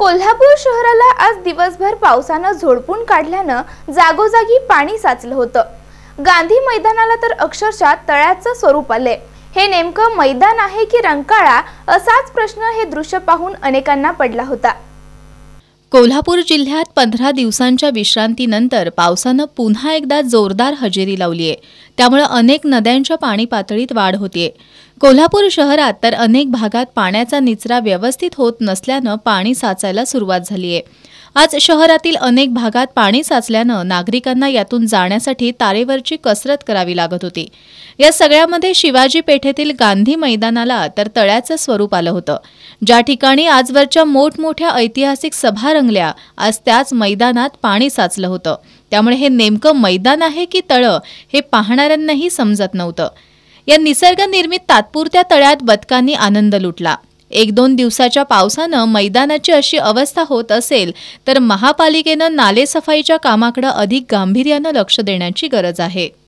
कोल्हापूर शहराला आज दिवसभर पावसानं झोडपून काढल्यानं जागोजागी पाणी साचलं होतं गांधी मैदानाला तर अक्षरशः तळ्याचं स्वरूप आले हे नेमकं मैदान आहे की रंकाळा असाच प्रश्न हे दृश्य पाहून अनेकांना पडला होता कोल्हापूर जिल्ह्यात पंधरा दिवसांच्या विश्रांतीनंतर पावसानं पुन्हा एकदा जोरदार हजेरी लावली आहे त्यामुळे अनेक नद्यांच्या पाणी पातळीत वाढ होतीये कोल्हापूर शहरात तर अनेक भागात पाण्याचा निचरा व्यवस्थित होत नसल्यानं पाणी साचायला सुरुवात झाली आहे आज शहरातील अनेक भागात पाणी साचल्यानं नागरिकांना यातून जाण्यासाठी तारेवरची कसरत करावी लागत होती या सगळ्यामध्ये शिवाजी पेठेतील गांधी मैदानाला तर तळ्याचं स्वरूप आलं होतं ज्या ठिकाणी आजवरच्या मोठमोठ्या ऐतिहासिक सभा रंगल्या आज त्याच मैदानात पाणी साचलं होतं त्यामुळे हे नेमकं मैदान आहे की तळं हे पाहणाऱ्यांनाही समजत नव्हतं या निसर्गनिर्मित तात्पुरत्या तळ्यात बदकांनी आनंद लुटला एक दोन दिवसाच्या पावसानं मैदानाची अशी अवस्था होत असेल तर महापालिकेनं नालेसफाईच्या कामाकडं अधिक गांभीर्यानं लक्ष देण्याची गरज आहे